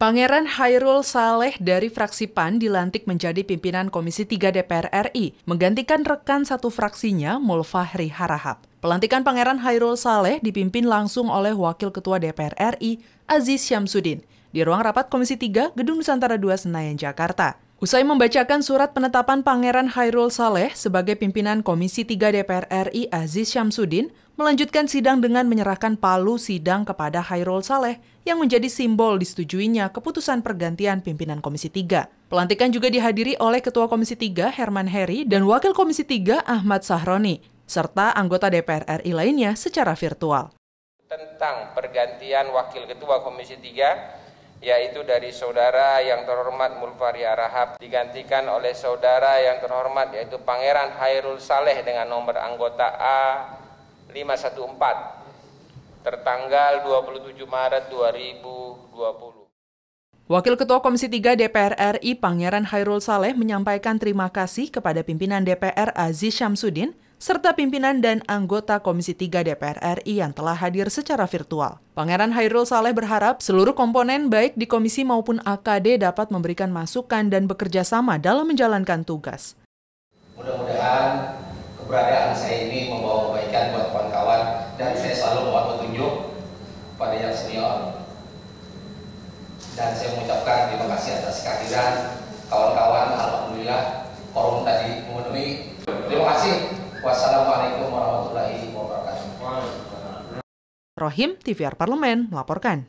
Pangeran Hairul Saleh dari fraksi PAN dilantik menjadi pimpinan Komisi 3 DPR RI, menggantikan rekan satu fraksinya, Mulfahri Harahap. Pelantikan Pangeran Hairul Saleh dipimpin langsung oleh Wakil Ketua DPR RI, Aziz Syamsuddin, di ruang rapat Komisi 3 Gedung Nusantara 2 Senayan, Jakarta. Usai membacakan surat penetapan Pangeran Hairul Saleh sebagai pimpinan Komisi 3 DPR RI Aziz Syamsuddin, melanjutkan sidang dengan menyerahkan palu sidang kepada Hairul Saleh yang menjadi simbol disetujuinya keputusan pergantian pimpinan Komisi 3. Pelantikan juga dihadiri oleh Ketua Komisi 3 Herman Heri dan Wakil Komisi 3 Ahmad Sahroni, serta anggota DPR RI lainnya secara virtual. Tentang pergantian Wakil Ketua Komisi 3 yaitu dari saudara yang terhormat Mulfari Arahab digantikan oleh saudara yang terhormat yaitu Pangeran Hairul Saleh dengan nomor anggota A 514 tertanggal 27 Maret 2020. Wakil Ketua Komisi 3 DPR RI Pangeran Hairul Saleh menyampaikan terima kasih kepada pimpinan DPR Aziz Syamsuddin serta pimpinan dan anggota Komisi 3 DPR RI yang telah hadir secara virtual. Pangeran Hairul Saleh berharap seluruh komponen baik di komisi maupun AKD dapat memberikan masukan dan bekerja sama dalam menjalankan tugas. Mudah-mudahan keberadaan saya ini membawa kebaikan buat kawan-kawan dan saya selalu membuat petunjuk pada yang senior. Dan saya mengucapkan terima kasih atas kehadiran kawan-kawan Rohim, TVR Parlemen, melaporkan.